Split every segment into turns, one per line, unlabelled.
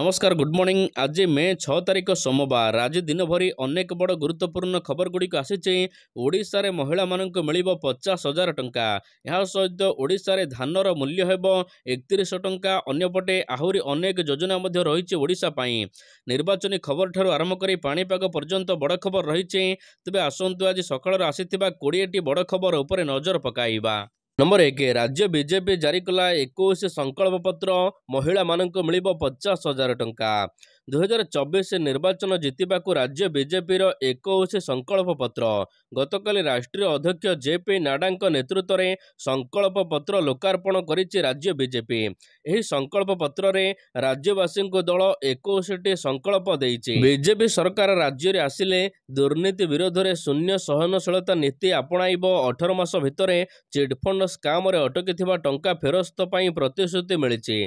ନମସ୍କାର good morning ଆଜି ମେ ଛଅ ତାରିଖ ସୋମବାର ଆଜି ଦିନଭରି ଅନେକ ବଡ଼ ଗୁରୁତ୍ୱପୂର୍ଣ୍ଣ ଖବରଗୁଡ଼ିକ ଆସିଛି ଓଡ଼ିଶାରେ ମହିଳାମାନଙ୍କୁ ମିଳିବ ପଚାଶ ହଜାର ଟଙ୍କା ଏହା ସହିତ ଓଡ଼ିଶାରେ ଧାନର ମୂଲ୍ୟ ହେବ ଏକତିରିଶ ଟଙ୍କା ଅନ୍ୟପଟେ ଆହୁରି ଅନେକ ଯୋଜନା ମଧ୍ୟ ରହିଛି ଓଡ଼ିଶା ପାଇଁ ନିର୍ବାଚନୀ ଖବରଠାରୁ ଆରମ୍ଭ କରି ପାଣିପାଗ ପର୍ଯ୍ୟନ୍ତ ବଡ଼ ଖବର ରହିଛି ତେବେ ଆସନ୍ତୁ ଆଜି ସକାଳରେ ଆସିଥିବା କୋଡ଼ିଏଟି ବଡ଼ ଖବର ଉପରେ ନଜର ପକାଇବା ନମ୍ବର ଏକ ରାଜ୍ୟ ବିଜେପି ଜାରି କଲା ଏକୋଇଶ ସଂକଳ୍ପ ପତ୍ର ମହିଳାମାନଙ୍କୁ ମିଳିବ ପଚାଶ ହଜାର ଟଙ୍କା ଦୁଇହଜାର ଚବିଶ ନିର୍ବାଚନ ଜିତିବାକୁ ରାଜ୍ୟ ବିଜେପିର ସଂକଳ୍ପ ପତ୍ର ଗତକାଲି ରାଷ୍ଟ୍ରୀୟ ଅଧ୍ୟକ୍ଷ ଜେପି ନାଡ୍ଡାଙ୍କ ନେତୃତ୍ୱରେ ସଂକଳ୍ପ ପତ୍ର ଲୋକାର୍ପଣ କରିଛି ରାଜ୍ୟ ବିଜେପି ଏହି ସଂକଳ୍ପ ପତ୍ରରେ ରାଜ୍ୟବାସୀଙ୍କୁ ଦଳ ଏକଉଶଟି ସଂକଳ୍ପ ଦେଇଛି ବିଜେପି ସରକାର ରାଜ୍ୟରେ ଆସିଲେ ଦୁର୍ନୀତି ବିରୋଧରେ ଶୂନ୍ୟ ସହନଶୀଳତା ନୀତି ଆପଣାଇବ ଅଠର ମାସ ଭିତରେ ଚିଟ୍ଫଣ୍ଡ ସ୍କାମରେ ଅଟକିଥିବା ଟଙ୍କା ଫେରସ୍ତ ପାଇଁ ପ୍ରତିଶ୍ରୁତି ମିଳିଛି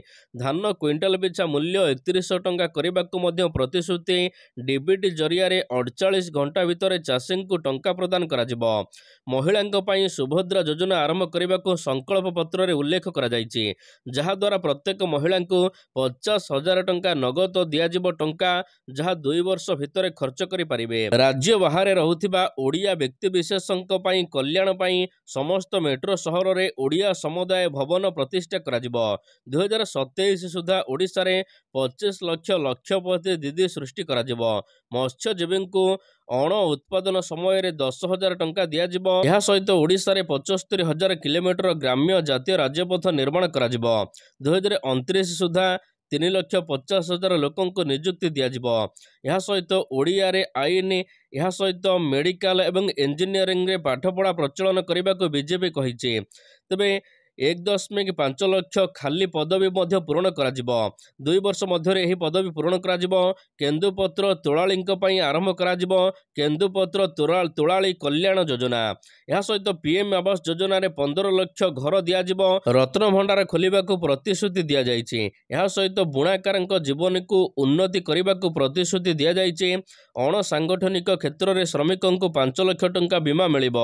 ଧାନ କ୍ୱିଣ୍ଟାଲ ପିଛା ମୂଲ୍ୟ ଏକତିରିଶ ଟଙ୍କା କରିବା ବିଭାଗକୁ ମଧ୍ୟ ପ୍ରତିଶ୍ରୁତି ଡିବିଟି ଜରିଆରେ ଅଡ଼ଚାଳିଶ ଘଣ୍ଟା ଭିତରେ ଚାଷୀଙ୍କୁ ଟଙ୍କା ପ୍ରଦାନ କରାଯିବ ମହିଳାଙ୍କ ପାଇଁ ସୁଭଦ୍ରା ଯୋଜନା ଆରମ୍ଭ କରିବାକୁ ସଂକଳ୍ପ ପତ୍ରରେ ଉଲ୍ଲେଖ କରାଯାଇଛି ଯାହାଦ୍ୱାରା ପ୍ରତ୍ୟେକ ମହିଳାଙ୍କୁ ପଚାଶ ହଜାର ଟଙ୍କା ନଗଦ ଦିଆଯିବ ଟଙ୍କା ଯାହା ଦୁଇ ବର୍ଷ ଭିତରେ ଖର୍ଚ୍ଚ କରିପାରିବେ ରାଜ୍ୟ ବାହାରେ ରହୁଥିବା ଓଡ଼ିଆ ବ୍ୟକ୍ତିବିଶେଷଙ୍କ ପାଇଁ କଲ୍ୟାଣ ପାଇଁ ସମସ୍ତ ମେଟ୍ରୋ ସହରରେ ଓଡ଼ିଆ ସମୁଦାୟ ଭବନ ପ୍ରତିଷ୍ଠା କରାଯିବ ଦୁଇହଜାର ସତେଇଶ ସୁଦ୍ଧା ଓଡ଼ିଶାରେ ପଚିଶ ଲକ୍ଷ ଲକ୍ଷ ପ୍ରତି ଦିଦି ସୃଷ୍ଟି କରାଯିବ ମତ୍ସ୍ୟଜୀବୀଙ୍କୁ ଅଣ ଉତ୍ପାଦନ ସମୟରେ ଦଶ ହଜାର ଟଙ୍କା ଦିଆଯିବ ଏହା ସହିତ ଓଡ଼ିଶାରେ ପଞ୍ଚସ୍ତରି ହଜାର କିଲୋମିଟର ଗ୍ରାମ୍ୟ ଜାତୀୟ ରାଜ୍ୟପଥ ନିର୍ମାଣ କରାଯିବ ଦୁଇ ହଜାର ଅଣତିରିଶ ସୁଦ୍ଧା ତିନି ଲକ୍ଷ ପଚାଶ ହଜାର ଲୋକଙ୍କୁ ନିଯୁକ୍ତି ଦିଆଯିବ ଏହା ସହିତ ଓଡ଼ିଆରେ ଆଇନ ଏହା ସହିତ ମେଡ଼ିକାଲ ଏବଂ ଇଞ୍ଜିନିୟରିଂରେ ପାଠପଢ଼ା ପ୍ରଚଳନ କରିବାକୁ ବିଜେପି କହିଛି ତେବେ ଏକ ଦଶମିକ ପାଞ୍ଚ ଲକ୍ଷ ଖାଲି ପଦବୀ ମଧ୍ୟ ପୂରଣ କରାଯିବ ଦୁଇ ବର୍ଷ ମଧ୍ୟରେ ଏହି ପଦବୀ ପୂରଣ କରାଯିବ କେନ୍ଦୁପତ୍ର ତୋଳାଳିଙ୍କ ପାଇଁ ଆରମ୍ଭ କରାଯିବ କେନ୍ଦୁପତ୍ର ତୋଳାଳି କଲ୍ୟାଣ ଯୋଜନା ଏହା ସହିତ ପିଏମ୍ ଆବାସ ଯୋଜନାରେ ପନ୍ଦର ଲକ୍ଷ ଘର ଦିଆଯିବ ରତ୍ନଭଣ୍ଡାର ଖୋଲିବାକୁ ପ୍ରତିଶ୍ରୁତି ଦିଆଯାଇଛି ଏହା ସହିତ ବୁଣାକାରଙ୍କ ଜୀବନୀକୁ ଉନ୍ନତି କରିବାକୁ ପ୍ରତିଶ୍ରୁତି ଦିଆଯାଇଛି ଅଣସାଙ୍ଗଠନିକ କ୍ଷେତ୍ରରେ ଶ୍ରମିକଙ୍କୁ ପାଞ୍ଚ ଲକ୍ଷ ଟଙ୍କା ବୀମା ମିଳିବ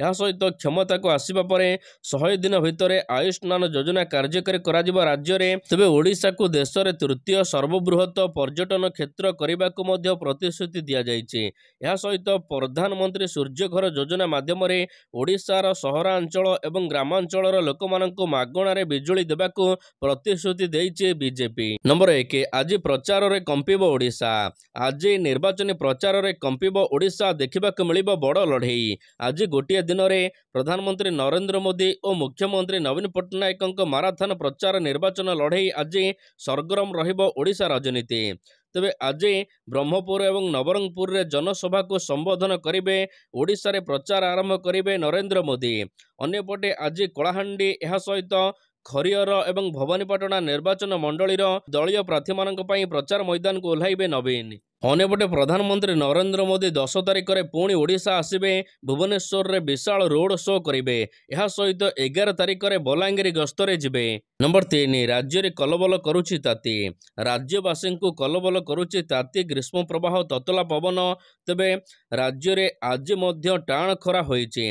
ଏହା ସହିତ କ୍ଷମତାକୁ ଆସିବା ପରେ ଶହେ ଦିନ ଭିତରେ ଆୟୁଷ୍ମାନ ଯୋଜନା କାର୍ଯ୍ୟକାରୀ କରାଯିବ ରାଜ୍ୟରେ ତେବେ ଓଡ଼ିଶାକୁ ଦେଶରେ ତୃତୀୟ ସର୍ବବୃହତ ପର୍ଯ୍ୟଟନ କ୍ଷେତ୍ର କରିବାକୁ ମଧ୍ୟ ପ୍ରତିଶ୍ରୁତି ଦିଆଯାଇଛି ଏହା ସହିତ ପ୍ରଧାନମନ୍ତ୍ରୀ ସୂର୍ଯ୍ୟ ଘର ଯୋଜନା ମାଧ୍ୟମରେ ଓଡ଼ିଶାର ସହରାଞ୍ଚଳ ଏବଂ ଗ୍ରାମାଞ୍ଚଳର ଲୋକମାନଙ୍କୁ ମାଗଣାରେ ବିଜୁଳି ଦେବାକୁ ପ୍ରତିଶ୍ରୁତି ଦେଇଛି ବିଜେପି ନମ୍ବର ଏକ ଆଜି ପ୍ରଚାରରେ କମ୍ପିବ ଓଡ଼ିଶା ଆଜି ନିର୍ବାଚନୀ ପ୍ରଚାରରେ କମ୍ପିବ ଓଡ଼ିଶା ଦେଖିବାକୁ ମିଳିବ ବଡ଼ ଲଢ଼େଇ ଆଜି ଗୋଟିଏ ଦିନରେ ପ୍ରଧାନମନ୍ତ୍ରୀ ନରେନ୍ଦ୍ର ମୋଦି ଓ ମୁଖ୍ୟମନ୍ତ୍ରୀ ନବୀନ ପଟ୍ଟନାୟକଙ୍କ ମାରାଥନ ପ୍ରଚାର ନିର୍ବାଚନ ଲଢ଼େଇ ଆଜି ସରଗରମ ରହିବ ଓଡ଼ିଶା ରାଜନୀତି ତେବେ ଆଜି ବ୍ରହ୍ମପୁର ଏବଂ ନବରଙ୍ଗପୁରରେ ଜନସଭାକୁ ସମ୍ବୋଧନ କରିବେ ଓଡ଼ିଶାରେ ପ୍ରଚାର ଆରମ୍ଭ କରିବେ ନରେନ୍ଦ୍ର ମୋଦି ଅନ୍ୟପଟେ ଆଜି କଳାହାଣ୍ଡି ଏହା ସହିତ ଖରିଅର ଏବଂ ଭବାନୀପାଟଣା ନିର୍ବାଚନ ମଣ୍ଡଳୀର ଦଳୀୟ ପ୍ରାର୍ଥୀମାନଙ୍କ ପାଇଁ ପ୍ରଚାର ମଇଦାନକୁ ଓହ୍ଲାଇବେ ନବୀନ ଅନ୍ୟପଟେ ପ୍ରଧାନମନ୍ତ୍ରୀ ନରେନ୍ଦ୍ର ମୋଦି ଦଶ ତାରିଖରେ ପୁଣି ଓଡ଼ିଶା ଆସିବେ ଭୁବନେଶ୍ୱରରେ ବିଶାଳ ରୋଡ୍ ଶୋ କରିବେ ଏହା ସହିତ ଏଗାର ତାରିଖରେ ବଲାଙ୍ଗୀର ଗସ୍ତରେ ଯିବେ ନମ୍ବର ତିନି ରାଜ୍ୟରେ କଲବଲ କରୁଛି ତାତି ରାଜ୍ୟବାସୀଙ୍କୁ କଲବଲ କରୁଛି ତାତି ଗ୍ରୀଷ୍ମ ପ୍ରବାହ ତତଲା ପବନ ତେବେ ରାଜ୍ୟରେ ଆଜି ମଧ୍ୟ ଟାଣ ଖରା ହୋଇଛି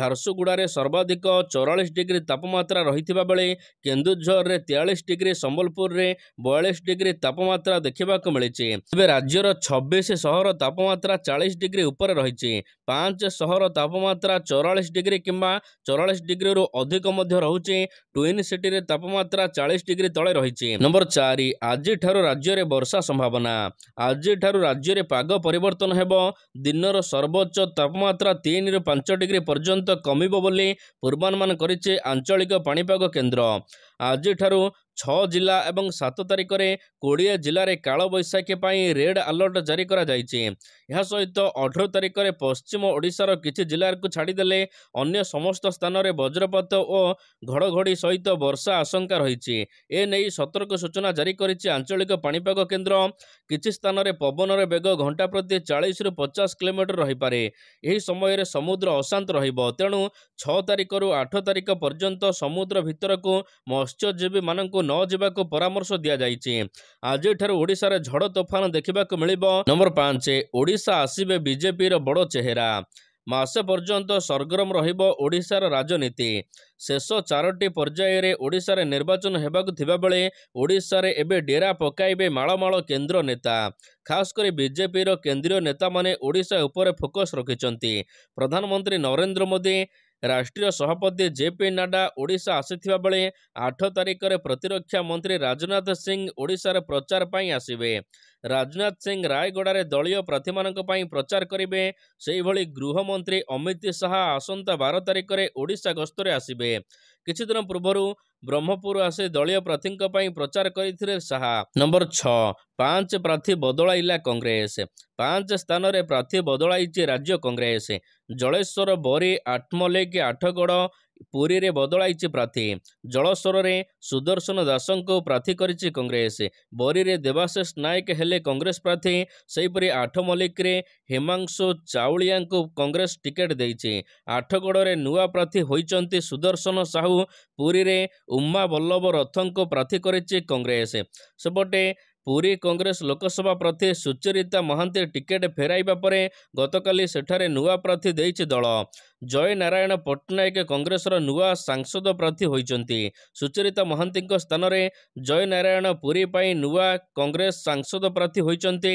ଝାରସୁଗୁଡ଼ାରେ ସର୍ବାଧିକ ଚଉରାଳିଶ ଡିଗ୍ରୀ ତାପମାତ୍ରା ରହିଥିବା ବେଳେ କେନ୍ଦୁଝରରେ ତେୟାଳିଶ ଡିଗ୍ରୀ ସମ୍ବଲପୁରରେ ବୟାଳିଶ ଡିଗ୍ରୀ ତାପମାତ୍ରା ଦେଖିବାକୁ ମିଳିଛି ତେବେ ରାଜ୍ୟର ଛବିଶ ସହର ତାପମାତ୍ରା ଚାଳିଶ ଡିଗ୍ରୀ ଉପରେ ରହିଛି ପାଞ୍ଚ ସହର ତାପମାତ୍ରା ଚଉରାଳିଶ ଡିଗ୍ରୀ କିମ୍ବା ଚଉରାଳିଶ ଡିଗ୍ରୀରୁ ଅଧିକ ମଧ୍ୟ ରହୁଛି ଟ୍ୱିନ୍ ସିଟିରେ ତାପମାତ୍ରା ଚାଳିଶ ଡିଗ୍ରୀ ତଳେ ରହିଛି ନମ୍ବର ଚାରି ଆଜିଠାରୁ ରାଜ୍ୟରେ ବର୍ଷା ସମ୍ଭାବନା ଆଜିଠାରୁ ରାଜ୍ୟରେ ପାଗ ପରିବର୍ତ୍ତନ ହେବ ଦିନର ସର୍ବୋଚ୍ଚ ତାପମାତ୍ରା ତିନିରୁ ପାଞ୍ଚ ଡିଗ୍ରୀ ପର୍ଯ୍ୟନ୍ତ କମିବ ବୋଲି ପୂର୍ବାନୁମାନ କରିଛି ଆଞ୍ଚଳିକ ପାଣିପାଗ କେନ୍ଦ୍ର ଆଜିଠାରୁ ଛଅ ଜିଲ୍ଲା ଏବଂ ସାତ ତାରିଖରେ କୋଡ଼ିଏ ଜିଲ୍ଲାରେ କାଳବୈଶାଖୀ ପାଇଁ ରେଡ୍ ଆଲର୍ଟ ଜାରି କରାଯାଇଛି ଏହା ସହିତ ଅଠର ତାରିଖରେ ପଶ୍ଚିମ ଓଡ଼ିଶାର କିଛି ଜିଲ୍ଲାକୁ ଛାଡ଼ିଦେଲେ ଅନ୍ୟ ସମସ୍ତ ସ୍ଥାନରେ ବଜ୍ରପାତ ଓ ଘଡ଼ଘଡ଼ି ସହିତ ବର୍ଷା ଆଶଙ୍କା ରହିଛି ଏ ନେଇ ସତର୍କ ସୂଚନା ଜାରି କରିଛି ଆଞ୍ଚଳିକ ପାଣିପାଗ କେନ୍ଦ୍ର କିଛି ସ୍ଥାନରେ ପବନର ବେଗ ଘଣ୍ଟା ପ୍ରତି ଚାଳିଶରୁ ପଚାଶ କିଲୋମିଟର ରହିପାରେ ଏହି ସମୟରେ ସମୁଦ୍ର ଅଶାନ୍ତ ରହିବ ତେଣୁ ଛଅ ତାରିଖରୁ ଆଠ ତାରିଖ ପର୍ଯ୍ୟନ୍ତ ସମୁଦ୍ର ଭିତରକୁ ମତ୍ସ୍ୟଜୀବୀମାନଙ୍କୁ ନ ଯିବାକୁ ପରାମର୍ଶ ଦିଆଯାଇଛି ଆଜିଠାରୁ ଓଡ଼ିଶାରେ ଝଡ଼ ତୋଫାନ ଦେଖିବାକୁ ମିଳିବ ନମ୍ବର ପାଞ୍ଚ ଓଡ଼ିଶା ଆସିବେ ବିଜେପିର ବଡ଼ ଚେହେରା ମାସେ ପର୍ଯ୍ୟନ୍ତ ସରଗରମ ରହିବ ଓଡ଼ିଶାର ରାଜନୀତି ଶେଷ ଚାରୋଟି ପର୍ଯ୍ୟାୟରେ ଓଡ଼ିଶାରେ ନିର୍ବାଚନ ହେବାକୁ ଥିବାବେଳେ ଓଡ଼ିଶାରେ ଏବେ ଡେରା ପକାଇବେ ମାଳମାଳ କେନ୍ଦ୍ର ନେତା ଖାସ୍ କରି ବିଜେପିର କେନ୍ଦ୍ରୀୟ ନେତାମାନେ ଓଡ଼ିଶା ଉପରେ ଫୋକସ୍ ରଖିଛନ୍ତି ପ୍ରଧାନମନ୍ତ୍ରୀ ନରେନ୍ଦ୍ର ମୋଦି ରାଷ୍ଟ୍ରୀୟ ସଭାପତି ଜେପି ନଡ୍ଡା ଓଡ଼ିଶା ଆସିଥିବା ବେଳେ ଆଠ ତାରିଖରେ ପ୍ରତିରକ୍ଷା ମନ୍ତ୍ରୀ ରାଜନାଥ ସିଂ ଓଡ଼ିଶାରେ ପ୍ରଚାର ପାଇଁ ଆସିବେ ରାଜନାଥ ସିଂ ରାୟଗଡ଼ାରେ ଦଳୀୟ ପ୍ରାର୍ଥୀମାନଙ୍କ ପାଇଁ ପ୍ରଚାର କରିବେ ସେହିଭଳି ଗୃହମନ୍ତ୍ରୀ ଅମିତ ଶାହା ଆସନ୍ତା ବାର ତାରିଖରେ ଓଡ଼ିଶା ଗସ୍ତରେ ଆସିବେ କିଛି ଦିନ ପୂର୍ବରୁ ବ୍ରହ୍ମପୁର ଆସି ଦଳୀୟ ପ୍ରାର୍ଥୀଙ୍କ ପାଇଁ ପ୍ରଚାର କରିଥିଲେ ଶାହା ନମ୍ବର ଛଅ ପାଞ୍ଚ ପ୍ରାର୍ଥୀ ବଦଳାଇଲା କଂଗ୍ରେସ ପାଞ୍ଚ ସ୍ଥାନରେ ପ୍ରାର୍ଥୀ ବଦଳାଇଛି ରାଜ୍ୟ କଂଗ୍ରେସ ଜଳେଶ୍ୱର ବରୀ ଆଠମଲ୍ଲିକ ଆଠଗଡ଼ ପୁରୀରେ ବଦଳାଇଛି ପ୍ରାର୍ଥୀ ଜଳସ୍ୱରରେ ସୁଦର୍ଶନ ଦାସଙ୍କୁ ପ୍ରାର୍ଥୀ କରିଛି କଂଗ୍ରେସ ବରୀରେ ଦେବାଶିଷ ନାୟକ ହେଲେ କଂଗ୍ରେସ ପ୍ରାର୍ଥୀ ସେହିପରି ଆଠ ମଲ୍ଲିକରେ ହିମାଂଶୁ ଚାଉଳିଆଙ୍କୁ କଂଗ୍ରେସ ଟିକେଟ୍ ଦେଇଛି ଆଠଗଡ଼ରେ ନୂଆ ପ୍ରାର୍ଥୀ ହୋଇଛନ୍ତି ସୁଦର୍ଶନ ସାହୁ ପୁରୀରେ ଉମା ବଲ୍ଲଭ ରଥଙ୍କୁ ପ୍ରାର୍ଥୀ କରିଛି କଂଗ୍ରେସ ସେପଟେ ପୁରୀ କଂଗ୍ରେସ ଲୋକସଭା ପ୍ରାର୍ଥୀ ସୁଚରିତା ମହାନ୍ତି ଟିକେଟ୍ ଫେରାଇବା ପରେ ଗତକାଲି ସେଠାରେ ନୂଆ ପ୍ରାର୍ଥୀ ଦେଇଛି ଦଳ ଜୟ ନାରାୟଣ ପଟ୍ଟନାୟକ କଂଗ୍ରେସର ନୂଆ ସାଂସଦ ପ୍ରାର୍ଥୀ ହୋଇଛନ୍ତି ସୁଚରିତା ମହାନ୍ତିଙ୍କ ସ୍ଥାନରେ ଜୟ ନାରାୟଣ ପୁରୀ ପାଇଁ ନୂଆ କଂଗ୍ରେସ ସାଂସଦ ପ୍ରାର୍ଥୀ ହୋଇଛନ୍ତି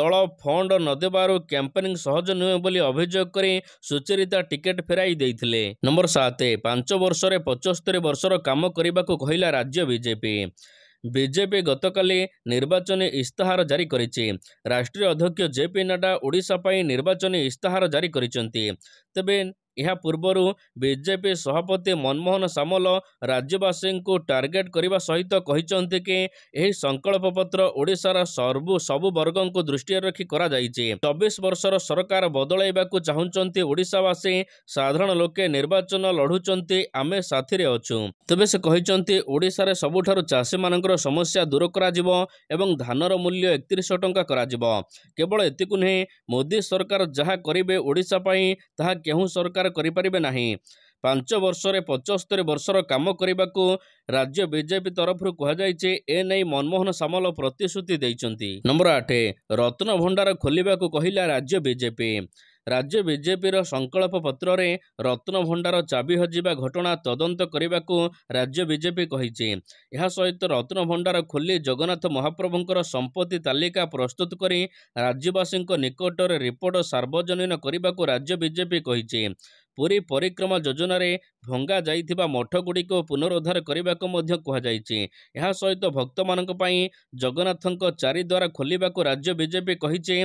ଦଳ ଫଣ୍ଡ ନ ଦେବାରୁ କ୍ୟାମ୍ପେନିଂ ସହଜ ନୁହେଁ ବୋଲି ଅଭିଯୋଗ କରି ସୁଚରିତା ଟିକେଟ୍ ଫେରାଇ ଦେଇଥିଲେ ନମ୍ବର ସାତ ପାଞ୍ଚ ବର୍ଷରେ ପଞ୍ଚସ୍ତରୀ ବର୍ଷର କାମ କରିବାକୁ କହିଲା ରାଜ୍ୟ ବିଜେପି ବିଜେପି ଗତକାଲି ନିର୍ବାଚନୀ ଇସ୍ତାହାର ଜାରି କରିଛି ରାଷ୍ଟ୍ରୀୟ ଅଧ୍ୟକ୍ଷ ଜେପି ନଡ୍ଡା ଓଡ଼ିଶା ପାଇଁ ନିର୍ବାଚନୀ ଇସ୍ତାହାର ଜାରି କରିଛନ୍ତି ତେବେ ଏହା ପୂର୍ବରୁ ବିଜେପି ସଭାପତି ମନମୋହନ ସାମଲ ରାଜ୍ୟବାସୀଙ୍କୁ ଟାର୍ଗେଟ କରିବା ସହିତ କହିଛନ୍ତି କି ଏହି ସଂକଳ୍ପ ପତ୍ର ଓଡ଼ିଶାର ସର୍ବୁ ସବୁ ବର୍ଗଙ୍କୁ ଦୃଷ୍ଟିରେ ରଖି କରାଯାଇଛି ଚବିଶ ବର୍ଷର ସରକାର ବଦଳାଇବାକୁ ଚାହୁଁଛନ୍ତି ଓଡ଼ିଶାବାସୀ ସାଧାରଣ ଲୋକେ ନିର୍ବାଚନ ଲଢ଼ୁଛନ୍ତି ଆମେ ସାଥିରେ ଅଛୁ ତେବେ ସେ କହିଛନ୍ତି ଓଡ଼ିଶାରେ ସବୁଠାରୁ ଚାଷୀମାନଙ୍କର ସମସ୍ୟା ଦୂର କରାଯିବ ଏବଂ ଧାନର ମୂଲ୍ୟ ଏକତିରିଶହ ଟଙ୍କା କରାଯିବ କେବଳ ଏତିକି ନୁହେଁ ମୋଦି ସରକାର ଯାହା କରିବେ ଓଡ଼ିଶା ପାଇଁ ତାହା କେଉଁ ସରକାର ସରକାର କରିପାରିବେ ନାହିଁ ପାଞ୍ଚ ବର୍ଷରେ ପଞ୍ଚସ୍ତରୀ ବର୍ଷର କାମ କରିବାକୁ ରାଜ୍ୟ ବିଜେପି ତରଫରୁ କୁହାଯାଇଛି ଏ ନେଇ ମନମୋହନ ସାମଲ ପ୍ରତିଶ୍ରୁତି ଦେଇଛନ୍ତି ନମ୍ବର ଆଠ ରତ୍ନଭଣ୍ଡାର ଖୋଲିବାକୁ କହିଲା ରାଜ୍ୟ ବିଜେପି ରାଜ୍ୟ ବିଜେପିର ସଂକଳ୍ପ ପତ୍ରରେ ରତ୍ନଭଣ୍ଡାର ଚାବି ହଜିବା ଘଟଣା ତଦନ୍ତ କରିବାକୁ ରାଜ୍ୟ ବିଜେପି କହିଛି ଏହା ସହିତ ରତ୍ନଭଣ୍ଡାର ଖୋଲି ଜଗନ୍ନାଥ ମହାପ୍ରଭୁଙ୍କର ସମ୍ପତ୍ତି ତାଲିକା ପ୍ରସ୍ତୁତ କରି ରାଜ୍ୟବାସୀଙ୍କ ନିକଟରେ ରିପୋର୍ଟ ସାର୍ବଜନୀନ କରିବାକୁ ରାଜ୍ୟ ବିଜେପି କହିଛି ପୁରୀ ପରିକ୍ରମା ଯୋଜନାରେ ଭଙ୍ଗା ଯାଇଥିବା ମଠଗୁଡ଼ିକୁ ପୁନରୁଦ୍ଧାର କରିବାକୁ ମଧ୍ୟ କୁହାଯାଇଛି ଏହା ସହିତ ଭକ୍ତମାନଙ୍କ ପାଇଁ ଜଗନ୍ନାଥଙ୍କ ଚାରିଦ୍ୱାର ଖୋଲିବାକୁ ରାଜ୍ୟ ବିଜେପି କହିଛି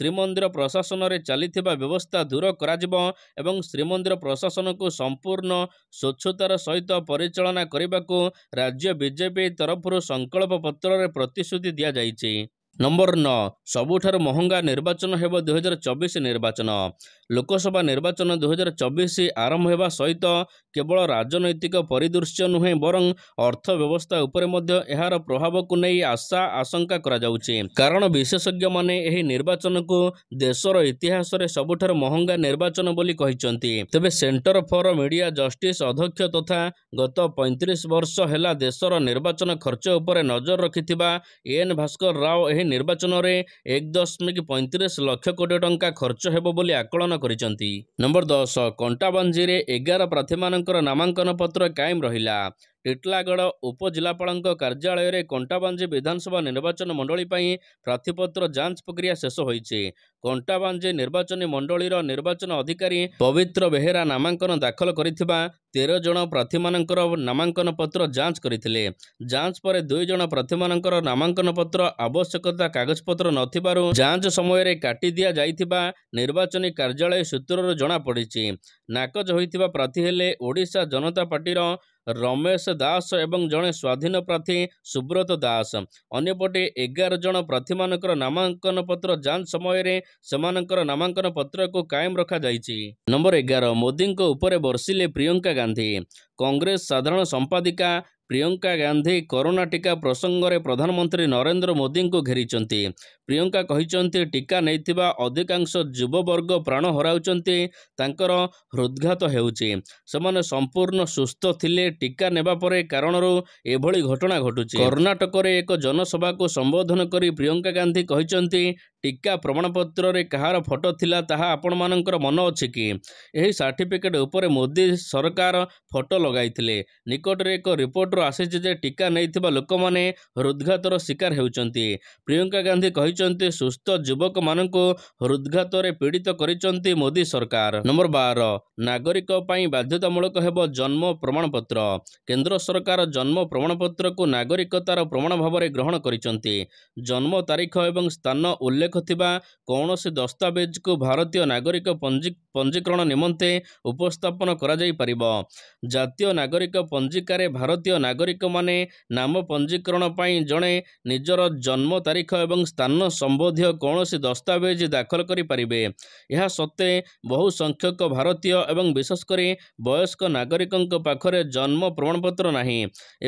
ଶ୍ରୀମନ୍ଦିର ପ୍ରଶାସନରେ ଚାଲିଥିବା ବ୍ୟବସ୍ଥା ଦୂର କରାଯିବ ଏବଂ ଶ୍ରୀମନ୍ଦିର ପ୍ରଶାସନକୁ ସମ୍ପୂର୍ଣ୍ଣ ସ୍ୱଚ୍ଛତାର ସହିତ ପରିଚାଳନା କରିବାକୁ ରାଜ୍ୟ ବିଜେପି ତରଫରୁ ସଂକଳ୍ପ ପତ୍ରରେ ପ୍ରତିଶ୍ରୁତି ଦିଆଯାଇଛି ନମ୍ବର ନଅ ସବୁଠାରୁ ମହଙ୍ଗା ନିର୍ବାଚନ ହେବ ଦୁଇହଜାର ଚବିଶ ନିର୍ବାଚନ ଲୋକସଭା ନିର୍ବାଚନ ଦୁଇହଜାର ଚବିଶ ଆରମ୍ଭ ହେବା ସହିତ କେବଳ ରାଜନୈତିକ ପରିଦୃଶ୍ୟ ନୁହେଁ ବରଂ ଅର୍ଥବ୍ୟବସ୍ଥା ଉପରେ ମଧ୍ୟ ଏହାର ପ୍ରଭାବକୁ ନେଇ ଆଶା ଆଶଙ୍କା କରାଯାଉଛି କାରଣ ବିଶେଷଜ୍ଞମାନେ ଏହି ନିର୍ବାଚନକୁ ଦେଶର ଇତିହାସରେ ସବୁଠାରୁ ମହଙ୍ଗା ନିର୍ବାଚନ ବୋଲି କହିଛନ୍ତି ତେବେ ସେଣ୍ଟର ଫର୍ ମିଡ଼ିଆ ଜଷ୍ଟିସ୍ ଅଧ୍ୟକ୍ଷ ତଥା ଗତ ପଇଁତିରିଶ ବର୍ଷ ହେଲା ଦେଶର ନିର୍ବାଚନ ଖର୍ଚ୍ଚ ଉପରେ ନଜର ରଖିଥିବା ଏନ୍ ଭାସ୍କର ରାଓ ଏହି ଏହି ନିର୍ବାଚନରେ ଏକ ଦଶମିକ ପଇଁତିରିଶ ଲକ୍ଷ କୋଟି ଟଙ୍କା ଖର୍ଚ୍ଚ ହେବ ବୋଲି ଆକଳନ କରିଛନ୍ତି ନମ୍ବର ଦଶ କଣ୍ଟାବାଞ୍ଜିରେ ଏଗାର ପ୍ରାର୍ଥୀମାନଙ୍କର ନାମାଙ୍କନ ପତ୍ର କାଏମ ରହିଲା ଟିଟଲାଗଡ଼ ଉପଜିଲ୍ଲାପାଳଙ୍କ କାର୍ଯ୍ୟାଳୟରେ କଣ୍ଟାବାଞ୍ଜି ବିଧାନସଭା ନିର୍ବାଚନ ମଣ୍ଡଳୀ ପାଇଁ ପ୍ରାର୍ଥୀପତ୍ର ଯାଞ୍ଚ ପ୍ରକ୍ରିୟା ଶେଷ ହୋଇଛି କଣ୍ଟାବାଞ୍ଜି ନିର୍ବାଚନୀ ମଣ୍ଡଳୀର ନିର୍ବାଚନ ଅଧିକାରୀ ପବିତ୍ର ବେହେରା ନାମାଙ୍କନ ଦାଖଲ କରିଥିବା ତେର ଜଣ ପ୍ରାର୍ଥୀମାନଙ୍କର ନାମାଙ୍କନ ପତ୍ର ଯାଞ୍ଚ କରିଥିଲେ ଯାଞ୍ଚ ପରେ ଦୁଇ ଜଣ ପ୍ରାର୍ଥୀମାନଙ୍କର ନାମାଙ୍କନ ପତ୍ର ଆବଶ୍ୟକତା କାଗଜପତ୍ର ନଥିବାରୁ ଯାଞ୍ଚ ସମୟରେ କାଟି ଦିଆଯାଇଥିବା ନିର୍ବାଚନୀ କାର୍ଯ୍ୟାଳୟ ସୂତ୍ରରୁ ଜଣାପଡ଼ିଛି ନାକଚ ହୋଇଥିବା ପ୍ରାର୍ଥୀ ହେଲେ ଓଡ଼ିଶା ଜନତା ପାର୍ଟିର ରମେଶ ଦାସ ଏବଂ ଜଣେ ସ୍ୱାଧୀନ ପ୍ରାର୍ଥୀ ସୁବ୍ରତ ଦାସ ଅନ୍ୟପଟେ ଏଗାର ଜଣ ପ୍ରାର୍ଥୀମାନଙ୍କର ନାମାଙ୍କନ ପତ୍ର ଯାଞ୍ଚ ସମୟରେ ସେମାନଙ୍କର ନାମାଙ୍କନ ପତ୍ରକୁ କାଏମ ରଖାଯାଇଛି ନମ୍ବର ଏଗାର ମୋଦିଙ୍କ ଉପରେ ବର୍ଷିଲେ ପ୍ରିୟଙ୍କା ଗାନ୍ଧୀ କଂଗ୍ରେସ ସାଧାରଣ ସମ୍ପାଦିକା ପ୍ରିୟଙ୍କା ଗାନ୍ଧୀ କରୋନା ଟିକା ପ୍ରସଙ୍ଗରେ ପ୍ରଧାନମନ୍ତ୍ରୀ ନରେନ୍ଦ୍ର ମୋଦିଙ୍କୁ ଘେରିଛନ୍ତି ପ୍ରିୟଙ୍କା କହିଛନ୍ତି ଟିକା ନେଇଥିବା ଅଧିକାଂଶ ଯୁବବର୍ଗ ପ୍ରାଣ ହରାଉଛନ୍ତି ତାଙ୍କର ହୃଦ୍ଘାତ ହେଉଛି ସେମାନେ ସମ୍ପୂର୍ଣ୍ଣ ସୁସ୍ଥ ଥିଲେ ଟିକା ନେବା ପରେ କାରଣରୁ ଏଭଳି ଘଟଣା ଘଟୁଛି କର୍ଣ୍ଣାଟକରେ ଏକ ଜନସଭାକୁ ସମ୍ବୋଧନ କରି ପ୍ରିୟଙ୍କା ଗାନ୍ଧୀ କହିଛନ୍ତି ଟିକା ପ୍ରମାଣପତ୍ରରେ କାହାର ଫଟୋ ଥିଲା ତାହା ଆପଣମାନଙ୍କର ମନ ଅଛି କି ଏହି ସାର୍ଟିଫିକେଟ୍ ଉପରେ ମୋଦି ସରକାର ଫଟୋ ଲଗାଇଥିଲେ ନିକଟରେ ଏକ ରିପୋର୍ଟରୁ ଆସିଛି ଯେ ଟିକା ନେଇଥିବା ଲୋକମାନେ ହୃଦ୍ଘାତର ଶିକାର ହେଉଛନ୍ତି ପ୍ରିୟଙ୍କା ଗାନ୍ଧୀ କହିଛନ୍ତି କରିଛନ୍ତି ସୁସ୍ଥ ଯୁବକମାନଙ୍କୁ ହୃଦ୍ଘାତରେ ପୀଡ଼ିତ କରିଛନ୍ତି ମୋଦି ସରକାର ନମ୍ବର ବାର ନାଗରିକ ପାଇଁ ବାଧ୍ୟତାମୂଳକ ହେବ ଜନ୍ମ ପ୍ରମାଣପତ୍ର କେନ୍ଦ୍ର ସରକାର ଜନ୍ମ ପ୍ରମାଣପତ୍ରକୁ ନାଗରିକତାର ପ୍ରମାଣ ଭାବରେ ଗ୍ରହଣ କରିଛନ୍ତି ଜନ୍ମ ତାରିଖ ଏବଂ ସ୍ଥାନ ଉଲ୍ଲେଖ ଥିବା କୌଣସି ଦସ୍ତାବେଜକୁ ଭାରତୀୟ ନାଗରିକ ପଞ୍ଜୀକରଣ ନିମନ୍ତେ ଉପସ୍ଥାପନ କରାଯାଇପାରିବ ଜାତୀୟ ନାଗରିକ ପଞ୍ଜିକାରେ ଭାରତୀୟ ନାଗରିକମାନେ ନାମ ପଞ୍ଜୀକରଣ ପାଇଁ ଜଣେ ନିଜର ଜନ୍ମ ତାରିଖ ଏବଂ ସ୍ଥାନ ସମ୍ବନ୍ଧୀୟ କୌଣସି ଦସ୍ତାବେଜ ଦାଖଲ କରିପାରିବେ ଏହା ସତ୍ତ୍ୱେ ବହୁ ସଂଖ୍ୟକ ଭାରତୀୟ ଏବଂ ବିଶେଷ କରି ବୟସ୍କ ନାଗରିକଙ୍କ ପାଖରେ ଜନ୍ମ ପ୍ରମାଣପତ୍ର ନାହିଁ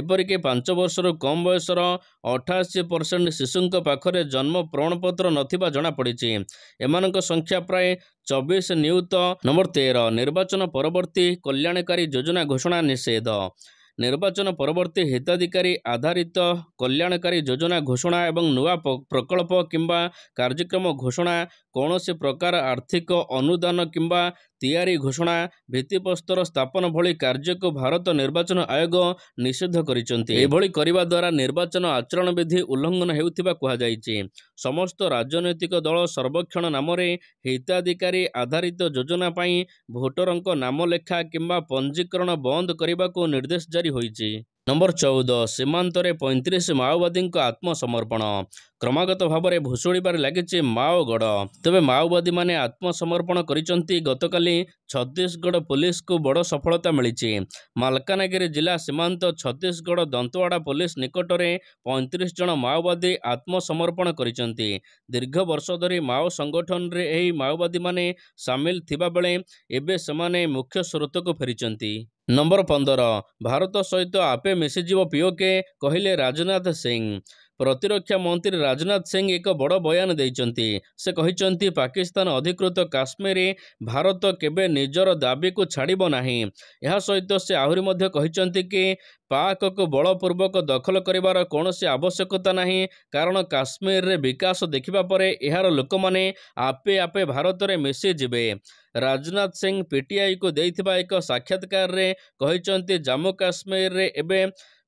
ଏପରିକି ପାଞ୍ଚ ବର୍ଷରୁ କମ୍ ବୟସର ଅଠାଅଶୀ ପରସେଣ୍ଟ ଶିଶୁଙ୍କ ପାଖରେ ଜନ୍ମ ପ୍ରମାଣପତ୍ର ନଥିବା ଜଣାପଡ଼ିଛି ଏମାନଙ୍କ ସଂଖ୍ୟା ପ୍ରାୟ ଚବିଶ ନିୟୁତ ନମ୍ବର ତେର ନିର୍ବାଚନ ପରବର୍ତ୍ତୀ କଲ୍ୟାଣକାରୀ ଯୋଜନା ଘୋଷଣା ନିଷେଧ ନିର୍ବାଚନ ପରବର୍ତ୍ତୀ ହିତାଧିକାରୀ ଆଧାରିତ କଲ୍ୟାଣକାରୀ ଯୋଜନା ଘୋଷଣା ଏବଂ ନୂଆ ପ୍ରକଳ୍ପ କିମ୍ବା କାର୍ଯ୍ୟକ୍ରମ ଘୋଷଣା କୌଣସି ପ୍ରକାର ଆର୍ଥିକ ଅନୁଦାନ କିମ୍ବା ତିଆରି ଘୋଷଣା ଭିତ୍ତିପ୍ରସ୍ତର ସ୍ଥାପନ ଭଳି କାର୍ଯ୍ୟକୁ ଭାରତ ନିର୍ବାଚନ ଆୟୋଗ ନିଷେଧ କରିଛନ୍ତି ଏଭଳି କରିବା ଦ୍ୱାରା ନିର୍ବାଚନ ଆଚରଣ ବିଧି ଉଲ୍ଲଙ୍ଘନ ହେଉଥିବା କୁହାଯାଇଛି ସମସ୍ତ ରାଜନୈତିକ ଦଳ ସର୍ବେକ୍ଷଣ ନାମରେ ହିତାଧିକାରୀ ଆଧାରିତ ଯୋଜନା ପାଇଁ ଭୋଟରଙ୍କ ନାମ ଲେଖା କିମ୍ବା ପଞ୍ଜୀକରଣ ବନ୍ଦ କରିବାକୁ ନିର୍ଦ୍ଦେଶ ଜାରି ଜାରି ହୋଇଛି ନମ୍ବର ଚଉଦ ସୀମାନ୍ତରେ ପଇଁତିରିଶ ମାଓବାଦୀଙ୍କ ଆତ୍ମସମର୍ପଣ କ୍ରମାଗତ ଭାବରେ ଭୁଶୁଡ଼ିବାରେ ଲାଗିଛି ମାଓଗଡ଼ ତେବେ ମାଓବାଦୀମାନେ ଆତ୍ମସମର୍ପଣ କରିଛନ୍ତି ଗତକାଲି ଛତିଶଗଡ଼ ପୋଲିସକୁ ବଡ଼ ସଫଳତା ମିଳିଛି ମାଲକାନଗିରି ଜିଲ୍ଲା ସୀମାନ୍ତ ଛତିଶଗଡ଼ ଦନ୍ତୱାଡ଼ା ପୋଲିସ ନିକଟରେ ପଇଁତିରିଶ ଜଣ ମାଓବାଦୀ ଆତ୍ମସମର୍ପଣ କରିଛନ୍ତି ଦୀର୍ଘ ବର୍ଷ ଧରି ମାଓ ସଂଗଠନରେ ଏହି ମାଓବାଦୀମାନେ ସାମିଲ ଥିବାବେଳେ ଏବେ ସେମାନେ ମୁଖ୍ୟ ସ୍ରୋତକୁ ଫେରିଛନ୍ତି ନମ୍ବର ପନ୍ଦର ଭାରତ ସହିତ ଆପେ ମିଶିଯିବ ପିଓକେ କହିଲେ ରାଜନାଥ ସିଂ ପ୍ରତିରକ୍ଷା ମନ୍ତ୍ରୀ ରାଜନାଥ ସିଂ ଏକ ବଡ଼ ବୟାନ ଦେଇଛନ୍ତି ସେ କହିଛନ୍ତି ପାକିସ୍ତାନ ଅଧିକୃତ କାଶ୍ମୀର ଭାରତ କେବେ ନିଜର ଦାବିକୁ ଛାଡ଼ିବ ନାହିଁ ଏହା ସହିତ ସେ ଆହୁରି ମଧ୍ୟ କହିଛନ୍ତି କି ପାକ୍କୁ ବଳପୂର୍ବକ ଦଖଲ କରିବାର କୌଣସି ଆବଶ୍ୟକତା ନାହିଁ କାରଣ କାଶ୍ମୀରରେ ବିକାଶ ଦେଖିବା ପରେ ଏହାର ଲୋକମାନେ ଆପେ ଆପେ ଭାରତରେ ମିଶିଯିବେ ରାଜନାଥ ସିଂ ପିଟିଆଇକୁ ଦେଇଥିବା ଏକ ସାକ୍ଷାତକାରରେ କହିଛନ୍ତି ଜାମ୍ମୁ କାଶ୍ମୀରରେ ଏବେ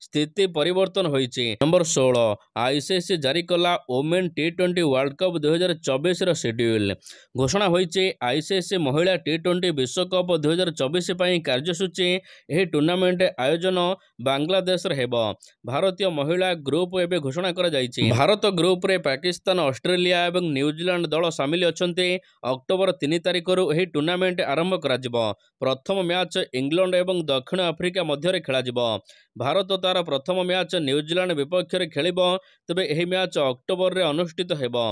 ସ୍ଥିତି ପରିବର୍ତ୍ତନ ହୋଇଛି ନମ୍ବର ଷୋହଳ ଆଇସିସି ଜାରି କଲା women T twenty world cup ଦୁଇହଜାର ଚବିଶର ସେଡ୍ୟୁଲ୍ ଘୋଷଣା ହୋଇଛି ଆଇସିସି ମହିଳା ଟି ଟ୍ୱେଣ୍ଟି ବିଶ୍ୱକପ୍ ଦୁଇହଜାର ଚବିଶ ପାଇଁ କାର୍ଯ୍ୟସୂଚୀ ଏହି ଟୁର୍ଣ୍ଣାମେଣ୍ଟ ଆୟୋଜନ ବାଂଲାଦେଶରେ ହେବ ଭାରତୀୟ ମହିଳା ଗ୍ରୁପ୍ ଏବେ ଘୋଷଣା କରାଯାଇଛି ଭାରତ ଗ୍ରୁପ୍ରେ ପାକିସ୍ତାନ ଅଷ୍ଟ୍ରେଲିଆ ଏବଂ ନ୍ୟୁଜିଲାଣ୍ଡ ଦଳ ସାମିଲ ଅଛନ୍ତି ଅକ୍ଟୋବର ତିନି ତାରିଖରୁ ଏହି ଟୁର୍ଣ୍ଣାମେଣ୍ଟ ଆରମ୍ଭ କରାଯିବ ପ୍ରଥମ ମ୍ୟାଚ୍ ଇଂଲଣ୍ଡ ଏବଂ ଦକ୍ଷିଣ ଆଫ୍ରିକା ମଧ୍ୟରେ ଖେଳାଯିବ ଭାରତ ତା'ର ପ୍ରଥମ ମ୍ୟାଚ୍ ନ୍ୟୁଜିଲାଣ୍ଡ ବିପକ୍ଷରେ ଖେଳିବ ତେବେ ଏହି ମ୍ୟାଚ୍ ଅକ୍ଟୋବରରେ ଅନୁଷ୍ଠିତ ହେବ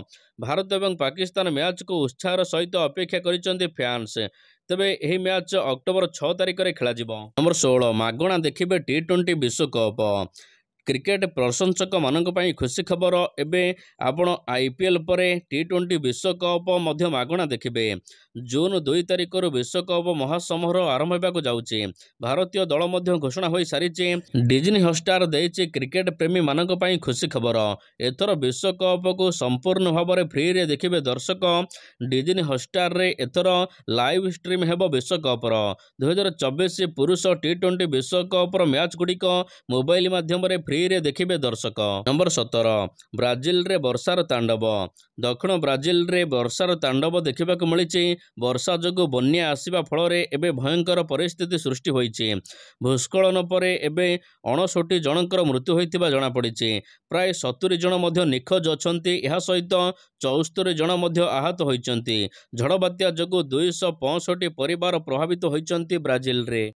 ଭାରତ ଏବଂ ପାକିସ୍ତାନ ମ୍ୟାଚ୍କୁ ଉତ୍ସାହର ସହିତ ଅପେକ୍ଷା କରିଛନ୍ତି ଫ୍ୟାନ୍ସ ତେବେ ଏହି ମ୍ୟାଚ୍ ଅକ୍ଟୋବର ଛଅ ତାରିଖରେ ଖେଳାଯିବ ନମ୍ବର ଷୋହଳ ମାଗଣା ଦେଖିବେ ଟି ଟ୍ୱେଣ୍ଟି ବିଶ୍ୱକପ୍ କ୍ରିକେଟ୍ ପ୍ରଶଂସକମାନଙ୍କ ପାଇଁ ଖୁସି ଖବର ଏବେ ଆପଣ ଆଇ ପି ଏଲ୍ ପରେ ଟି ଟ୍ୱେଣ୍ଟି ବିଶ୍ୱକପ୍ ମଧ୍ୟ ମାଗଣା ଦେଖିବେ ଜୁନ୍ ଦୁଇ ତାରିଖରୁ ବିଶ୍ୱକପ୍ ମହାସମାରୋହ ଆରମ୍ଭ ହେବାକୁ ଯାଉଛି ଭାରତୀୟ ଦଳ ମଧ୍ୟ ଘୋଷଣା ହୋଇସାରିଛି ଡିଜ୍ନି ହଷ୍ଟାର ଦେଇଛି କ୍ରିକେଟ୍ ପ୍ରେମୀମାନଙ୍କ ପାଇଁ ଖୁସି ଖବର ଏଥର ବିଶ୍ୱକପ୍କୁ ସମ୍ପୂର୍ଣ୍ଣ ଭାବରେ ଫ୍ରିରେ ଦେଖିବେ ଦର୍ଶକ ଡିଜ୍ନି ହଷ୍ଟାରରେ ଏଥର ଲାଇଭ୍ ଷ୍ଟ୍ରିମ୍ ହେବ ବିଶ୍ୱକପ୍ର ଦୁଇହଜାର ଚବିଶ ପୁରୁଷ ଟି ଟ୍ୱେଣ୍ଟି ବିଶ୍ୱକପ୍ର ମ୍ୟାଚ୍ ଗୁଡ଼ିକ ମୋବାଇଲ୍ ମାଧ୍ୟମରେ ଫ୍ରି ଫ୍ରିରେ ଦେଖିବେ ଦର୍ଶକ ନମ୍ବର ସତର ବ୍ରାଜିଲରେ ବର୍ଷାର ତାଣ୍ଡବ ଦକ୍ଷିଣ ବ୍ରାଜିଲରେ ବର୍ଷାର ତାଣ୍ଡବ ଦେଖିବାକୁ ମିଳିଛି ବର୍ଷା ଯୋଗୁଁ ବନ୍ୟା ଆସିବା ଫଳରେ ଏବେ ଭୟଙ୍କର ପରିସ୍ଥିତି ସୃଷ୍ଟି ହୋଇଛି ଭୂସ୍କଳନ ପରେ ଏବେ ଅଣଷଠି ଜଣଙ୍କର ମୃତ୍ୟୁ ହୋଇଥିବା ଜଣାପଡ଼ିଛି ପ୍ରାୟ ସତୁରି ଜଣ ମଧ୍ୟ ନିଖୋଜ ଅଛନ୍ତି ଏହା ସହିତ ଚଉସ୍ତରି ଜଣ ମଧ୍ୟ ଆହତ ହୋଇଛନ୍ତି ଝଡ଼ବାତ୍ୟା ଯୋଗୁଁ ଦୁଇଶହ ପଞ୍ଚଷଠି ପରିବାର ପ୍ରଭାବିତ ହୋଇଛନ୍ତି ବ୍ରାଜିଲରେ